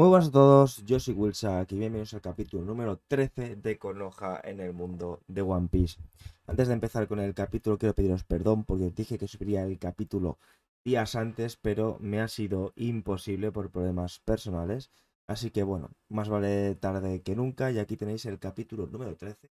Muy buenas a todos, yo soy Wilsa, aquí bienvenidos al capítulo número 13 de Konoha en el mundo de One Piece. Antes de empezar con el capítulo quiero pediros perdón porque os dije que subiría el capítulo días antes, pero me ha sido imposible por problemas personales. Así que bueno, más vale tarde que nunca y aquí tenéis el capítulo número 13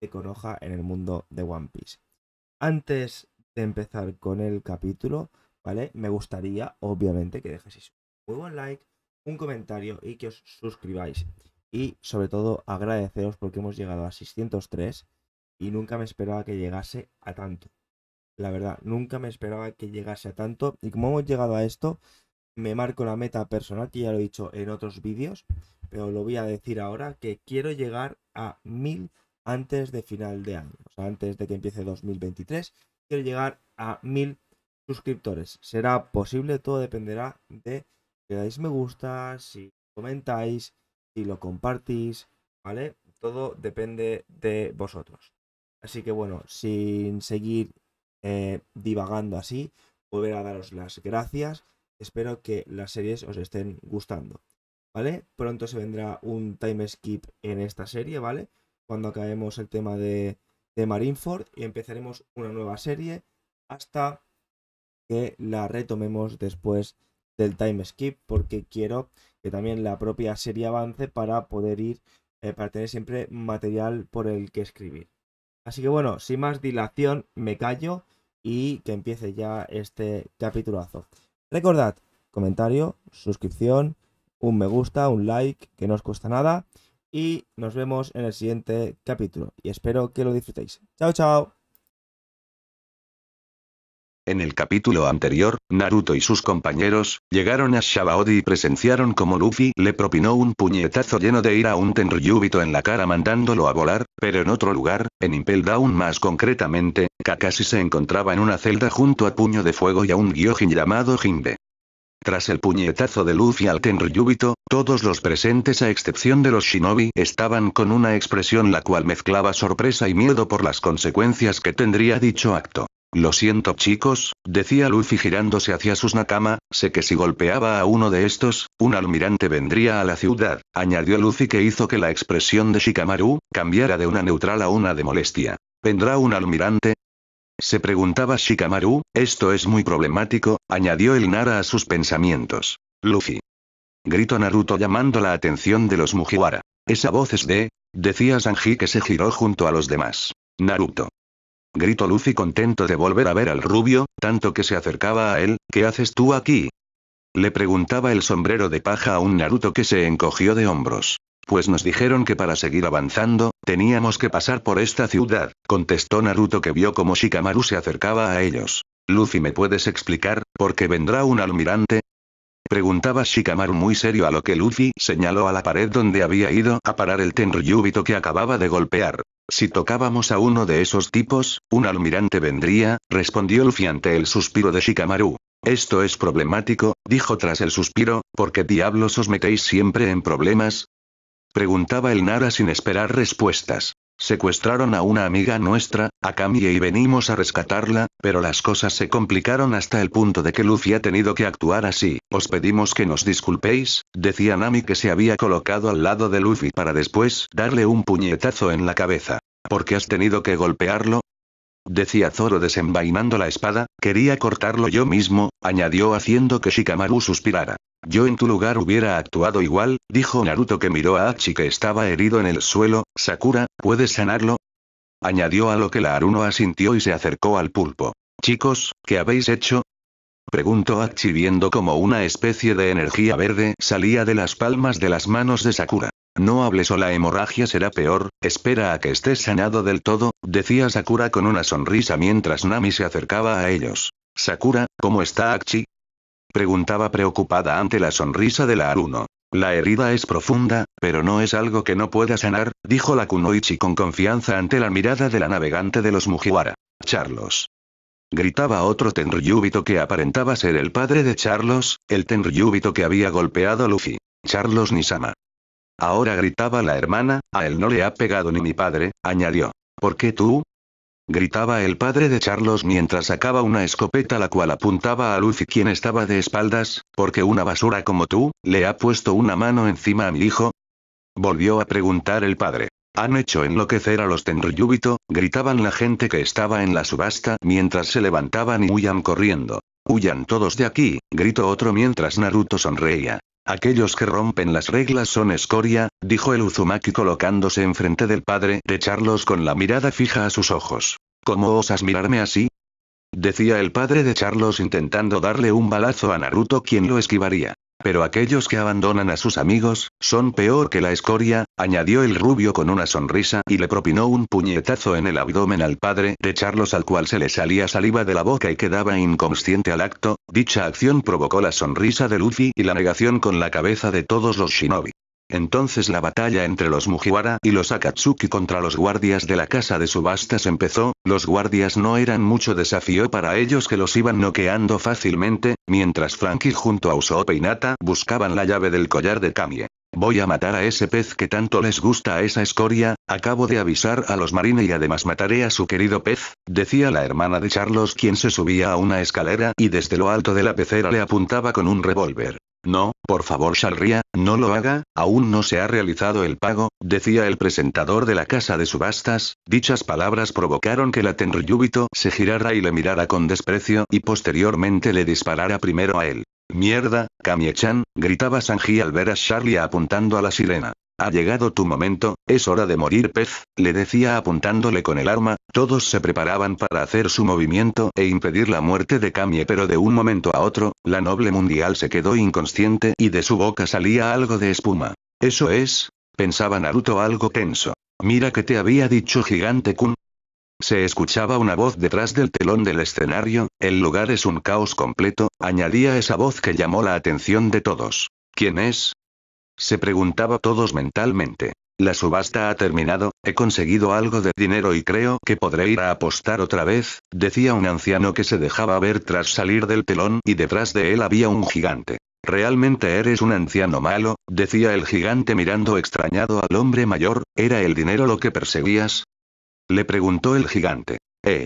de Konoha en el mundo de One Piece. Antes de empezar con el capítulo, ¿vale? Me gustaría obviamente que dejéis un buen like un comentario y que os suscribáis. Y sobre todo agradeceros porque hemos llegado a 603 y nunca me esperaba que llegase a tanto. La verdad, nunca me esperaba que llegase a tanto. Y como hemos llegado a esto, me marco la meta personal, que ya lo he dicho en otros vídeos, pero lo voy a decir ahora, que quiero llegar a 1000 antes de final de año, o sea, antes de que empiece 2023, quiero llegar a 1000 suscriptores. ¿Será posible? Todo dependerá de le dais me gusta, si comentáis, si lo compartís, ¿vale? Todo depende de vosotros. Así que bueno, sin seguir eh, divagando así, volver a daros las gracias. Espero que las series os estén gustando, ¿vale? Pronto se vendrá un time skip en esta serie, ¿vale? Cuando acabemos el tema de, de Marineford y empezaremos una nueva serie hasta que la retomemos después del time skip porque quiero que también la propia serie avance para poder ir, eh, para tener siempre material por el que escribir. Así que bueno, sin más dilación, me callo y que empiece ya este capitulazo. Recordad, comentario, suscripción, un me gusta, un like, que no os cuesta nada. Y nos vemos en el siguiente capítulo. Y espero que lo disfrutéis. Chao, chao. En el capítulo anterior, Naruto y sus compañeros, llegaron a Shabaody y presenciaron como Luffy le propinó un puñetazo lleno de ira a un Tenryubito en la cara mandándolo a volar, pero en otro lugar, en Impel Down más concretamente, Kakashi se encontraba en una celda junto a Puño de Fuego y a un Gyojin llamado Jinbe. Tras el puñetazo de Luffy al Tenryubito, todos los presentes a excepción de los shinobi estaban con una expresión la cual mezclaba sorpresa y miedo por las consecuencias que tendría dicho acto. Lo siento chicos, decía Luffy girándose hacia sus nakama, sé que si golpeaba a uno de estos, un almirante vendría a la ciudad, añadió Luffy que hizo que la expresión de Shikamaru, cambiara de una neutral a una de molestia. ¿Vendrá un almirante? Se preguntaba Shikamaru, esto es muy problemático, añadió el Nara a sus pensamientos. Luffy. Gritó Naruto llamando la atención de los Mujiwara. Esa voz es de... decía Sanji que se giró junto a los demás. Naruto gritó Lucy contento de volver a ver al rubio, tanto que se acercaba a él, ¿qué haces tú aquí? Le preguntaba el sombrero de paja a un Naruto que se encogió de hombros. Pues nos dijeron que para seguir avanzando, teníamos que pasar por esta ciudad, contestó Naruto que vio como Shikamaru se acercaba a ellos. Lucy, ¿me puedes explicar, por qué vendrá un almirante? Preguntaba Shikamaru muy serio a lo que Luffy señaló a la pared donde había ido a parar el Tenryubito que acababa de golpear. Si tocábamos a uno de esos tipos, un almirante vendría, respondió el ante el suspiro de Shikamaru. Esto es problemático, dijo tras el suspiro, porque diablos os metéis siempre en problemas, Preguntaba el Nara sin esperar respuestas. Secuestraron a una amiga nuestra, a y venimos a rescatarla, pero las cosas se complicaron hasta el punto de que Luffy ha tenido que actuar así. Os pedimos que nos disculpéis, decía Nami que se había colocado al lado de Luffy para después darle un puñetazo en la cabeza. ¿Por qué has tenido que golpearlo? Decía Zoro desenvainando la espada, quería cortarlo yo mismo, añadió haciendo que Shikamaru suspirara. Yo en tu lugar hubiera actuado igual, dijo Naruto que miró a Achi que estaba herido en el suelo, Sakura, ¿puedes sanarlo? Añadió a lo que la Aruno asintió y se acercó al pulpo. Chicos, ¿qué habéis hecho? Preguntó Achi, viendo como una especie de energía verde salía de las palmas de las manos de Sakura. No hables o la hemorragia será peor, espera a que estés sanado del todo, decía Sakura con una sonrisa mientras Nami se acercaba a ellos. Sakura, ¿cómo está Achi? preguntaba preocupada ante la sonrisa de la Aruno. La herida es profunda, pero no es algo que no pueda sanar, dijo la Kunoichi con confianza ante la mirada de la navegante de los Mujiwara. Charlos. Gritaba otro Tenryúbito que aparentaba ser el padre de Charles, el Tenryúbito que había golpeado a Luffy. Charlos Nisama. Ahora gritaba la hermana, a él no le ha pegado ni mi padre, añadió. ¿Por qué tú? gritaba el padre de Charlos mientras sacaba una escopeta la cual apuntaba a Lucy quien estaba de espaldas, porque una basura como tú, le ha puesto una mano encima a mi hijo. Volvió a preguntar el padre. Han hecho enloquecer a los Tenryubito, gritaban la gente que estaba en la subasta mientras se levantaban y huyan corriendo. Huyan todos de aquí, gritó otro mientras Naruto sonreía. Aquellos que rompen las reglas son escoria, dijo el Uzumaki colocándose enfrente del padre de Charlos con la mirada fija a sus ojos. ¿Cómo osas mirarme así? Decía el padre de Charlos intentando darle un balazo a Naruto quien lo esquivaría. Pero aquellos que abandonan a sus amigos, son peor que la escoria, añadió el rubio con una sonrisa y le propinó un puñetazo en el abdomen al padre de Charlos al cual se le salía saliva de la boca y quedaba inconsciente al acto, dicha acción provocó la sonrisa de Luffy y la negación con la cabeza de todos los shinobi. Entonces la batalla entre los Mujiwara y los Akatsuki contra los guardias de la casa de subastas empezó, los guardias no eran mucho desafío para ellos que los iban noqueando fácilmente, mientras Frankie junto a Usopp y e Nata buscaban la llave del collar de Kamie. Voy a matar a ese pez que tanto les gusta a esa escoria, acabo de avisar a los marines y además mataré a su querido pez, decía la hermana de Charles quien se subía a una escalera y desde lo alto de la pecera le apuntaba con un revólver. No, por favor Sharria, no lo haga, aún no se ha realizado el pago, decía el presentador de la casa de subastas, dichas palabras provocaron que la Tenryubito se girara y le mirara con desprecio y posteriormente le disparara primero a él. Mierda, Kamie-chan, gritaba Sanji al ver a Charlie apuntando a la sirena. Ha llegado tu momento, es hora de morir pez, le decía apuntándole con el arma, todos se preparaban para hacer su movimiento e impedir la muerte de Kamie pero de un momento a otro, la noble mundial se quedó inconsciente y de su boca salía algo de espuma. Eso es, pensaba Naruto algo tenso. Mira que te había dicho gigante Kun, se escuchaba una voz detrás del telón del escenario, el lugar es un caos completo, añadía esa voz que llamó la atención de todos. ¿Quién es? Se preguntaba todos mentalmente. La subasta ha terminado, he conseguido algo de dinero y creo que podré ir a apostar otra vez, decía un anciano que se dejaba ver tras salir del telón y detrás de él había un gigante. Realmente eres un anciano malo, decía el gigante mirando extrañado al hombre mayor, ¿era el dinero lo que perseguías? Le preguntó el gigante. ¿Eh?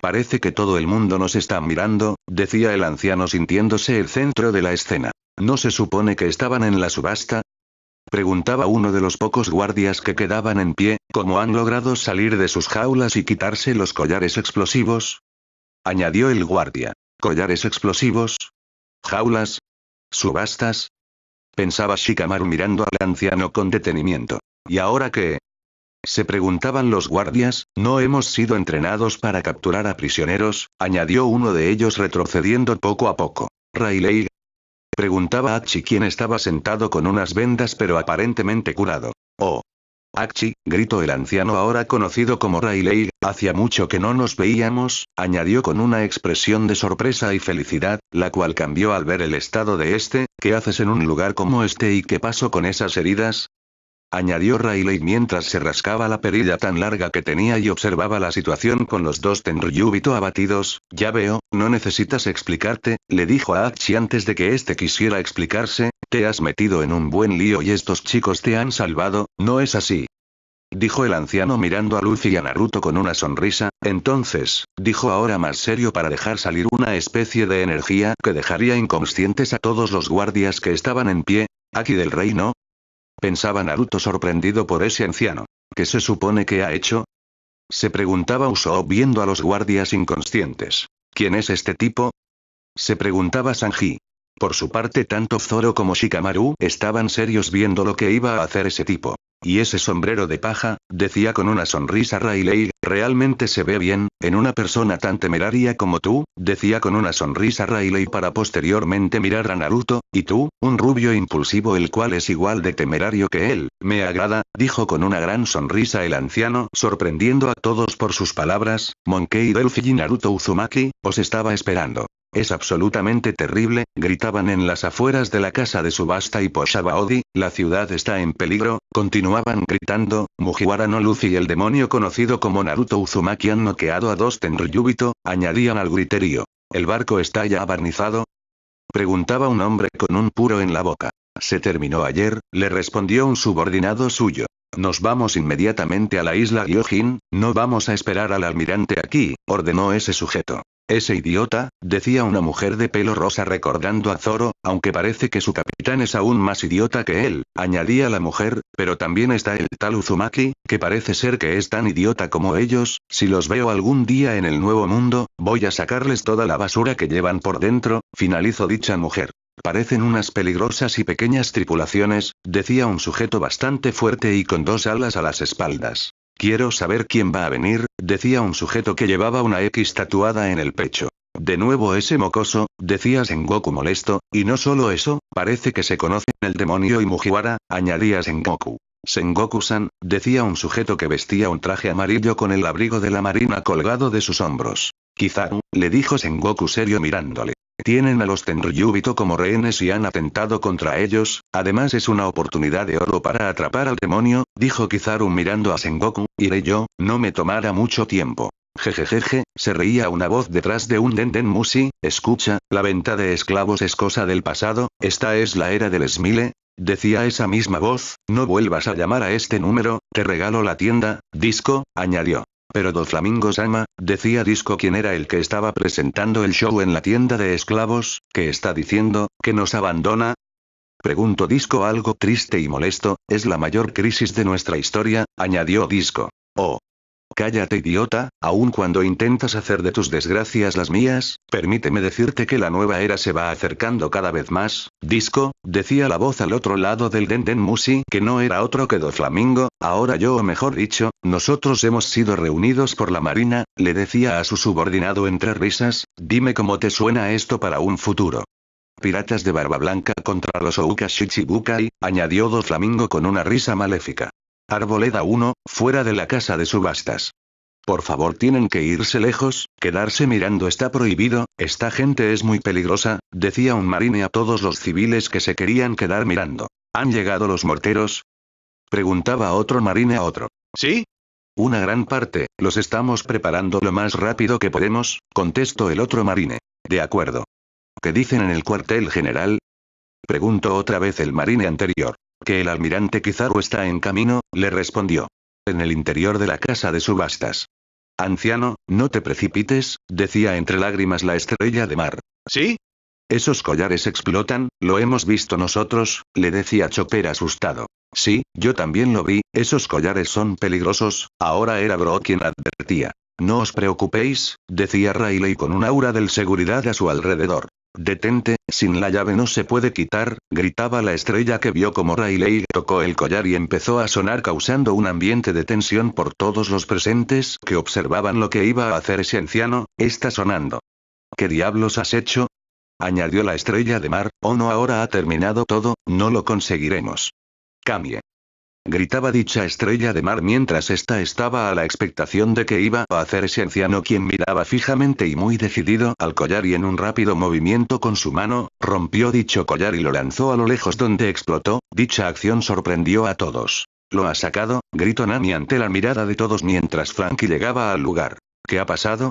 Parece que todo el mundo nos está mirando, decía el anciano sintiéndose el centro de la escena. ¿No se supone que estaban en la subasta? Preguntaba uno de los pocos guardias que quedaban en pie, ¿cómo han logrado salir de sus jaulas y quitarse los collares explosivos? Añadió el guardia. ¿Collares explosivos? ¿Jaulas? ¿Subastas? Pensaba Shikamaru mirando al anciano con detenimiento. ¿Y ahora qué? Se preguntaban los guardias, no hemos sido entrenados para capturar a prisioneros, añadió uno de ellos retrocediendo poco a poco. Rayleigh. Preguntaba a Achi quien estaba sentado con unas vendas pero aparentemente curado. Oh. Achi, gritó el anciano ahora conocido como Rayleigh, hacía mucho que no nos veíamos, añadió con una expresión de sorpresa y felicidad, la cual cambió al ver el estado de este, ¿qué haces en un lugar como este y qué pasó con esas heridas? añadió Rayleigh mientras se rascaba la perilla tan larga que tenía y observaba la situación con los dos Tenryubito abatidos, ya veo, no necesitas explicarte, le dijo a Achi antes de que éste quisiera explicarse, te has metido en un buen lío y estos chicos te han salvado, ¿no es así? Dijo el anciano mirando a Lucy y a Naruto con una sonrisa, entonces, dijo ahora más serio para dejar salir una especie de energía que dejaría inconscientes a todos los guardias que estaban en pie, Aquí del reino, pensaba Naruto sorprendido por ese anciano. ¿Qué se supone que ha hecho? Se preguntaba Uso viendo a los guardias inconscientes. ¿Quién es este tipo? Se preguntaba Sanji. Por su parte tanto Zoro como Shikamaru estaban serios viendo lo que iba a hacer ese tipo. Y ese sombrero de paja, decía con una sonrisa Rayleigh, realmente se ve bien, en una persona tan temeraria como tú, decía con una sonrisa Rayleigh para posteriormente mirar a Naruto, y tú, un rubio impulsivo el cual es igual de temerario que él, me agrada, dijo con una gran sonrisa el anciano, sorprendiendo a todos por sus palabras, Monkey del y Naruto Uzumaki, os estaba esperando. Es absolutamente terrible, gritaban en las afueras de la casa de subasta y Poshabaodi, la ciudad está en peligro, continuaban gritando, Mujiwara no Lucy y el demonio conocido como Naruto Uzumaki han noqueado a dos Tenryubito, añadían al griterío. ¿El barco está ya barnizado? Preguntaba un hombre con un puro en la boca. Se terminó ayer, le respondió un subordinado suyo. Nos vamos inmediatamente a la isla Gyojin, no vamos a esperar al almirante aquí, ordenó ese sujeto. Ese idiota, decía una mujer de pelo rosa recordando a Zoro, aunque parece que su capitán es aún más idiota que él, añadía la mujer, pero también está el tal Uzumaki, que parece ser que es tan idiota como ellos, si los veo algún día en el nuevo mundo, voy a sacarles toda la basura que llevan por dentro, finalizó dicha mujer. Parecen unas peligrosas y pequeñas tripulaciones, decía un sujeto bastante fuerte y con dos alas a las espaldas. Quiero saber quién va a venir, decía un sujeto que llevaba una X tatuada en el pecho. De nuevo ese mocoso, decía Sengoku molesto, y no solo eso, parece que se conocen el demonio y Mujiwara, añadía Sengoku. Sengoku-san, decía un sujeto que vestía un traje amarillo con el abrigo de la marina colgado de sus hombros. Quizá, le dijo Sengoku serio mirándole. Tienen a los Tenryubito como rehenes y han atentado contra ellos, además es una oportunidad de oro para atrapar al demonio, dijo Kizaru mirando a Sengoku, iré yo, no me tomará mucho tiempo. Jejejeje, se reía una voz detrás de un Denden Musi, escucha, la venta de esclavos es cosa del pasado, esta es la era del Smile, Decía esa misma voz, no vuelvas a llamar a este número, te regalo la tienda, disco, añadió. Pero Doflamingo Sama, decía Disco quien era el que estaba presentando el show en la tienda de esclavos, ¿qué está diciendo, que nos abandona? Pregunto Disco algo triste y molesto, es la mayor crisis de nuestra historia, añadió Disco. Oh, Cállate idiota, aun cuando intentas hacer de tus desgracias las mías, permíteme decirte que la nueva era se va acercando cada vez más, disco, decía la voz al otro lado del Denden Musi que no era otro que Doflamingo, ahora yo o mejor dicho, nosotros hemos sido reunidos por la marina, le decía a su subordinado entre risas, dime cómo te suena esto para un futuro. Piratas de Barba Blanca contra los Ouka Shichibukai, añadió Doflamingo con una risa maléfica. Arboleda 1, fuera de la casa de subastas. Por favor tienen que irse lejos, quedarse mirando está prohibido, esta gente es muy peligrosa, decía un marine a todos los civiles que se querían quedar mirando. ¿Han llegado los morteros? Preguntaba otro marine a otro. ¿Sí? Una gran parte, los estamos preparando lo más rápido que podemos, contestó el otro marine. De acuerdo. ¿Qué dicen en el cuartel general? Preguntó otra vez el marine anterior. Que el almirante Kizaru está en camino, le respondió. En el interior de la casa de subastas. Anciano, no te precipites, decía entre lágrimas la estrella de mar. ¿Sí? Esos collares explotan, lo hemos visto nosotros, le decía Chopper asustado. Sí, yo también lo vi, esos collares son peligrosos, ahora era Bro quien advertía. No os preocupéis, decía Riley con un aura de seguridad a su alrededor. Detente, sin la llave no se puede quitar, gritaba la estrella que vio como Rayleigh tocó el collar y empezó a sonar causando un ambiente de tensión por todos los presentes que observaban lo que iba a hacer ese anciano, está sonando. ¿Qué diablos has hecho? añadió la estrella de mar, oh no ahora ha terminado todo, no lo conseguiremos. Cambie gritaba dicha estrella de mar mientras esta estaba a la expectación de que iba a hacer ese anciano quien miraba fijamente y muy decidido al collar y en un rápido movimiento con su mano, rompió dicho collar y lo lanzó a lo lejos donde explotó, dicha acción sorprendió a todos. Lo ha sacado, gritó Nami ante la mirada de todos mientras Frankie llegaba al lugar. ¿Qué ha pasado?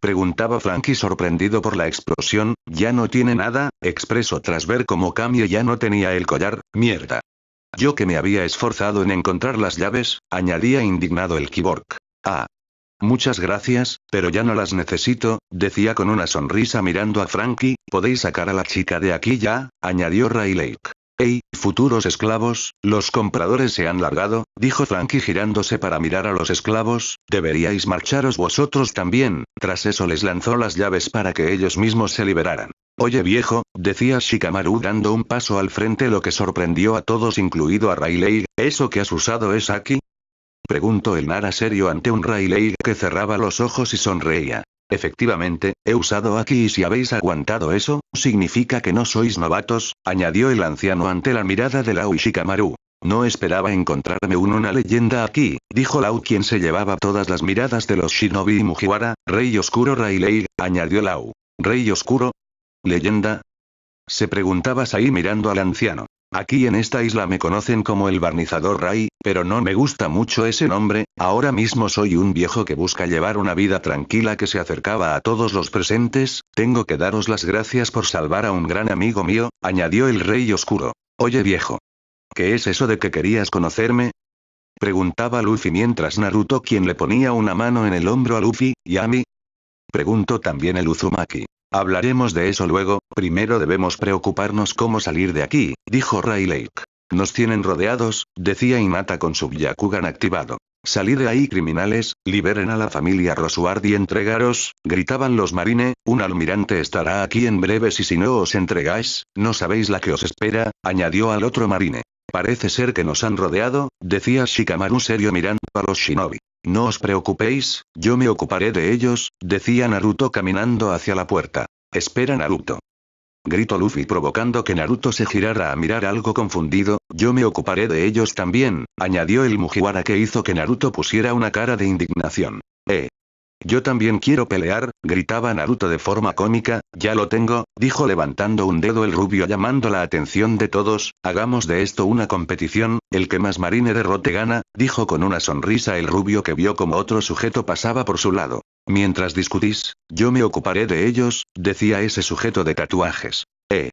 Preguntaba Frankie sorprendido por la explosión, ya no tiene nada, expresó tras ver cómo Kami ya no tenía el collar, mierda. Yo que me había esforzado en encontrar las llaves, añadía indignado el kiborg. Ah. Muchas gracias, pero ya no las necesito, decía con una sonrisa mirando a Frankie, podéis sacar a la chica de aquí ya, añadió Ray Lake. Ey, futuros esclavos, los compradores se han largado, dijo Frankie girándose para mirar a los esclavos, deberíais marcharos vosotros también, tras eso les lanzó las llaves para que ellos mismos se liberaran. Oye viejo, decía Shikamaru dando un paso al frente lo que sorprendió a todos incluido a Rayleigh, ¿eso que has usado es aquí? Preguntó el Nara serio ante un Rayleigh que cerraba los ojos y sonreía. Efectivamente, he usado aquí y si habéis aguantado eso, significa que no sois novatos, añadió el anciano ante la mirada de Lau y Shikamaru. No esperaba encontrarme un una leyenda aquí, dijo Lau quien se llevaba todas las miradas de los shinobi y Mujiwara, Rey Oscuro Rayleigh, añadió Lau. Rey Oscuro, ¿Leyenda? Se preguntaba Sai mirando al anciano. Aquí en esta isla me conocen como el barnizador Ray, pero no me gusta mucho ese nombre, ahora mismo soy un viejo que busca llevar una vida tranquila que se acercaba a todos los presentes, tengo que daros las gracias por salvar a un gran amigo mío, añadió el rey oscuro. Oye viejo. ¿Qué es eso de que querías conocerme? Preguntaba Luffy mientras Naruto quien le ponía una mano en el hombro a Luffy, ¿y a mí? Preguntó también el Uzumaki. Hablaremos de eso luego, primero debemos preocuparnos cómo salir de aquí, dijo Ray Lake. Nos tienen rodeados, decía Inata con su Yakugan activado. Salid de ahí criminales, liberen a la familia Rosuard y entregaros, gritaban los marine, un almirante estará aquí en breves y si no os entregáis, no sabéis la que os espera, añadió al otro marine. Parece ser que nos han rodeado, decía Shikamaru serio mirando a los shinobi. No os preocupéis, yo me ocuparé de ellos, decía Naruto caminando hacia la puerta. Espera Naruto. Gritó Luffy provocando que Naruto se girara a mirar algo confundido, yo me ocuparé de ellos también, añadió el Mujiwara que hizo que Naruto pusiera una cara de indignación. Eh, yo también quiero pelear, gritaba Naruto de forma cómica, ya lo tengo, dijo levantando un dedo el rubio llamando la atención de todos, hagamos de esto una competición, el que más marine derrote gana, dijo con una sonrisa el rubio que vio como otro sujeto pasaba por su lado. Mientras discutís, yo me ocuparé de ellos, decía ese sujeto de tatuajes. Eh.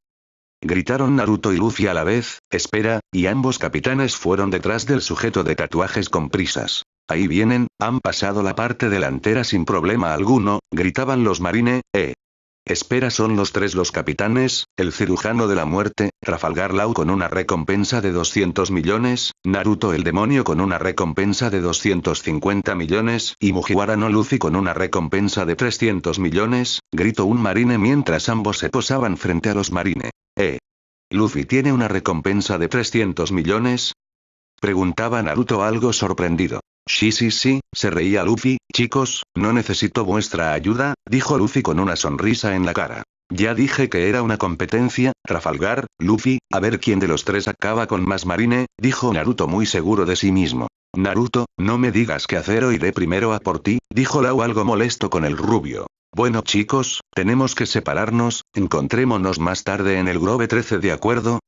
Gritaron Naruto y Luffy a la vez, espera, y ambos capitanes fueron detrás del sujeto de tatuajes con prisas. Ahí vienen, han pasado la parte delantera sin problema alguno, gritaban los marine, eh. Espera son los tres los capitanes, el cirujano de la muerte, Trafalgar con una recompensa de 200 millones, Naruto el demonio con una recompensa de 250 millones y Mujiwara no Luffy con una recompensa de 300 millones, gritó un marine mientras ambos se posaban frente a los marine. Eh. Luffy tiene una recompensa de 300 millones, Preguntaba Naruto algo sorprendido. Sí, sí, sí, se reía Luffy, chicos, no necesito vuestra ayuda, dijo Luffy con una sonrisa en la cara. Ya dije que era una competencia, Rafalgar, Luffy, a ver quién de los tres acaba con más marine, dijo Naruto muy seguro de sí mismo. Naruto, no me digas qué hacer o iré primero a por ti, dijo Lau algo molesto con el rubio. Bueno chicos, tenemos que separarnos, encontrémonos más tarde en el Grove 13 de acuerdo,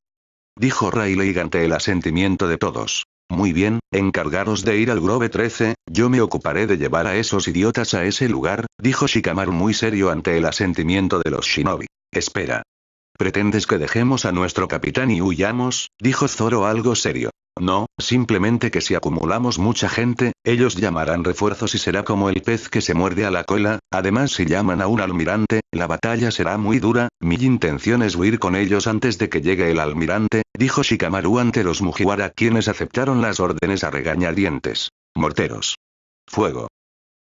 dijo Rayleigh ante el asentimiento de todos. Muy bien, encargaros de ir al Grove 13, yo me ocuparé de llevar a esos idiotas a ese lugar, dijo Shikamaru muy serio ante el asentimiento de los shinobi. Espera. ¿Pretendes que dejemos a nuestro capitán y huyamos? dijo Zoro algo serio. No, simplemente que si acumulamos mucha gente, ellos llamarán refuerzos y será como el pez que se muerde a la cola, además si llaman a un almirante, la batalla será muy dura, mi intención es huir con ellos antes de que llegue el almirante, dijo Shikamaru ante los Mujiwara quienes aceptaron las órdenes a regañadientes. Morteros. Fuego.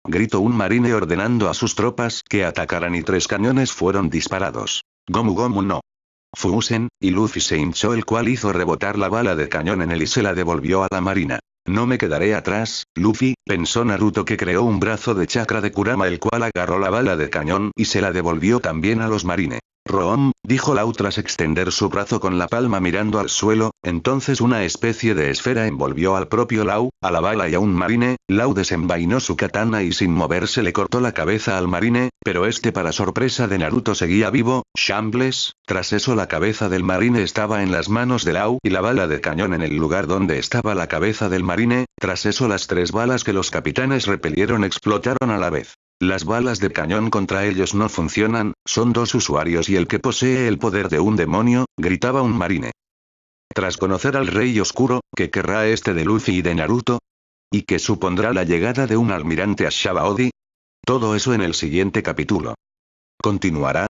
Gritó un marine ordenando a sus tropas que atacaran y tres cañones fueron disparados. Gomu Gomu no. Fusen, y Luffy se hinchó el cual hizo rebotar la bala de cañón en él y se la devolvió a la marina. No me quedaré atrás, Luffy, pensó Naruto que creó un brazo de chakra de Kurama el cual agarró la bala de cañón y se la devolvió también a los marines. Room, dijo Lau tras extender su brazo con la palma mirando al suelo, entonces una especie de esfera envolvió al propio Lau, a la bala y a un marine, Lau desenvainó su katana y sin moverse le cortó la cabeza al marine, pero este para sorpresa de Naruto seguía vivo, Shambles, tras eso la cabeza del marine estaba en las manos de Lau y la bala de cañón en el lugar donde estaba la cabeza del marine, tras eso las tres balas que los capitanes repelieron explotaron a la vez. Las balas de cañón contra ellos no funcionan, son dos usuarios y el que posee el poder de un demonio, gritaba un marine. Tras conocer al rey oscuro, que querrá este de Luffy y de Naruto, y que supondrá la llegada de un almirante a Shabaody, todo eso en el siguiente capítulo. ¿Continuará?